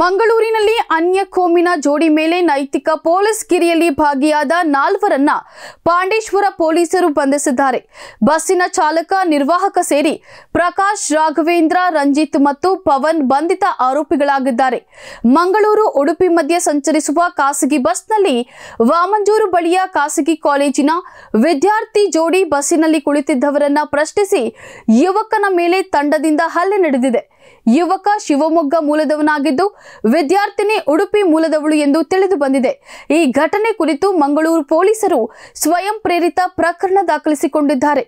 ಮಂಗಳೂರಿನಲ್ಲಿ ಅನ್ಯ ಕೋಮಿನ ಜೋಡಿ ಮೇಲೆ ನೈತಿಕ ಪೊಲೀಸ್ ಕಿರಿಯಲ್ಲಿ ಭಾಗಿಯಾದ ನಾಲ್ವರನ್ನ ಪಾಂಡೇಶ್ವರ ಪೊಲೀಸರು ಬಂಧಿಸಿದ್ದಾರೆ ಬಸ್ಸಿನ ಚಾಲಕ ನಿರ್ವಾಹಕ ಸೇರಿ ಪ್ರಕಾಶ್ ರಾಘವೇಂದ್ರ ರಂಜಿತ್ ಮತ್ತು ಪವನ್ ಬಂಧಿತ ಆರೋಪಿಗಳಾಗಿದ್ದಾರೆ ಮಂಗಳೂರು ಉಡುಪಿ ಮಧ್ಯೆ ಸಂಚರಿಸುವ ಖಾಸಗಿ ಬಸ್ನಲ್ಲಿ ವಾಮಂಜೂರು ಬಳಿಯ ಖಾಸಗಿ ಕಾಲೇಜಿನ ವಿದ್ಯಾರ್ಥಿ ಜೋಡಿ ಬಸ್ಸಿನಲ್ಲಿ ಕುಳಿತಿದ್ದವರನ್ನ ಪ್ರಶ್ನಿಸಿ ಯುವಕನ ಮೇಲೆ ತಂಡದಿಂದ ಹಲ್ಲೆ ನಡೆದಿದೆ ಯುವಕ ಶಿವಮೊಗ್ಗ ಮೂಲದವನಾಗಿದ್ದು ವಿದ್ಯಾರ್ಥಿನಿ ಉಡುಪಿ ಮೂಲದವಳು ಎಂದು ತಿಳಿದು ಬಂದಿದೆ ಈ ಘಟನೆ ಕುರಿತು ಮಂಗಳೂರು ಪೊಲೀಸರು ಸ್ವಯಂ ಪ್ರೇರಿತ ಪ್ರಕರಣ ದಾಖಲಿಸಿಕೊಂಡಿದ್ದಾರೆ